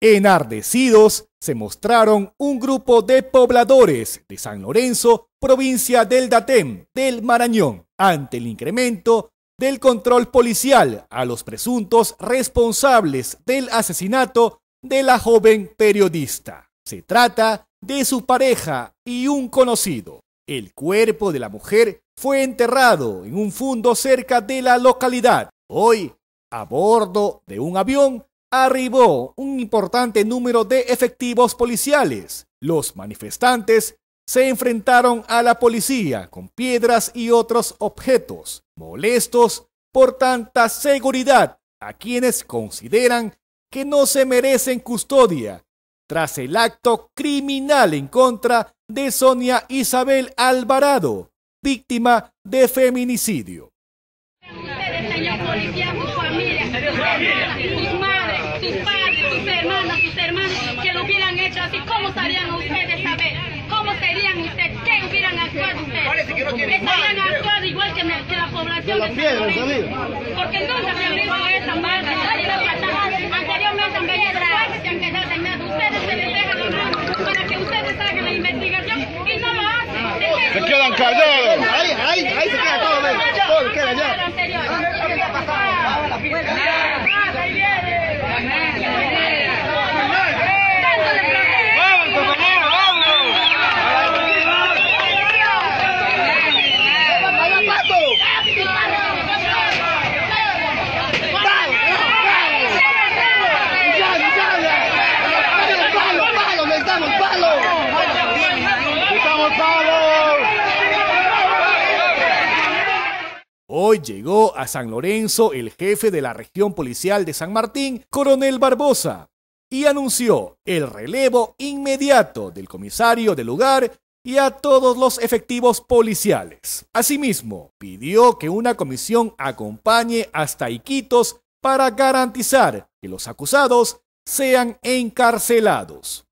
Enardecidos se mostraron un grupo de pobladores de San Lorenzo, provincia del Datem, del Marañón, ante el incremento del control policial a los presuntos responsables del asesinato de la joven periodista. Se trata de su pareja y un conocido. El cuerpo de la mujer fue enterrado en un fondo cerca de la localidad. Hoy, a bordo de un avión, arribó un importante número de efectivos policiales. Los manifestantes se enfrentaron a la policía con piedras y otros objetos, molestos por tanta seguridad a quienes consideran que no se merecen custodia tras el acto criminal en contra de Sonia Isabel Alvarado, víctima de feminicidio. ¿cómo estarían ustedes a ver? ¿Cómo serían ustedes? ¿Qué hubieran actuado ustedes? Estarían actuando igual que, la, población de San Lorenzo. Porque nunca se abrió esa marca. Anteriormente han venido no se han quedado en nada. Ustedes se les dejan honrar para que ustedes hagan la investigación y no lo hacen. Se quedan callados. Ahí, ahí, ahí se queda todo. Todo queda ya. Hoy llegó a San Lorenzo el jefe de la región policial de San Martín, coronel Barbosa, y anunció el relevo inmediato del comisario del lugar y a todos los efectivos policiales. Asimismo, pidió que una comisión acompañe hasta Iquitos para garantizar que los acusados sean encarcelados.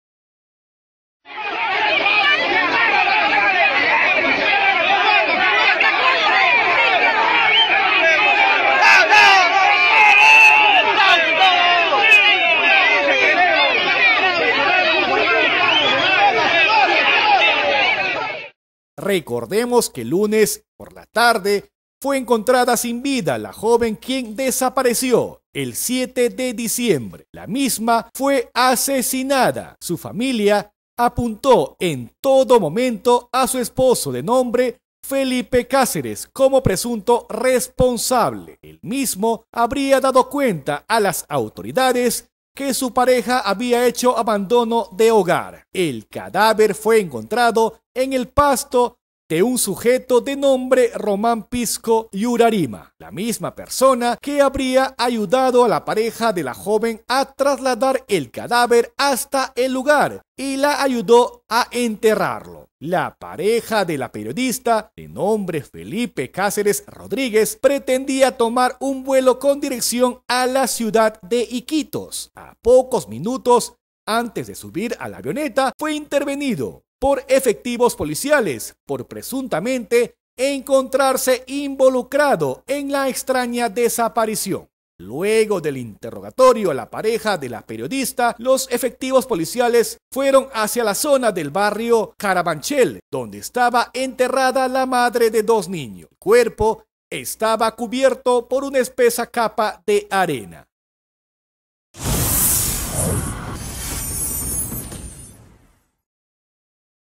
Recordemos que el lunes por la tarde fue encontrada sin vida la joven quien desapareció el 7 de diciembre. La misma fue asesinada. Su familia apuntó en todo momento a su esposo de nombre Felipe Cáceres como presunto responsable. El mismo habría dado cuenta a las autoridades que su pareja había hecho abandono de hogar. El cadáver fue encontrado en el pasto de un sujeto de nombre Román Pisco Yurarima, la misma persona que habría ayudado a la pareja de la joven a trasladar el cadáver hasta el lugar y la ayudó a enterrarlo. La pareja de la periodista, de nombre Felipe Cáceres Rodríguez, pretendía tomar un vuelo con dirección a la ciudad de Iquitos. A pocos minutos antes de subir a la avioneta, fue intervenido por efectivos policiales por presuntamente encontrarse involucrado en la extraña desaparición. Luego del interrogatorio a la pareja de la periodista, los efectivos policiales fueron hacia la zona del barrio Carabanchel, donde estaba enterrada la madre de dos niños. El cuerpo estaba cubierto por una espesa capa de arena.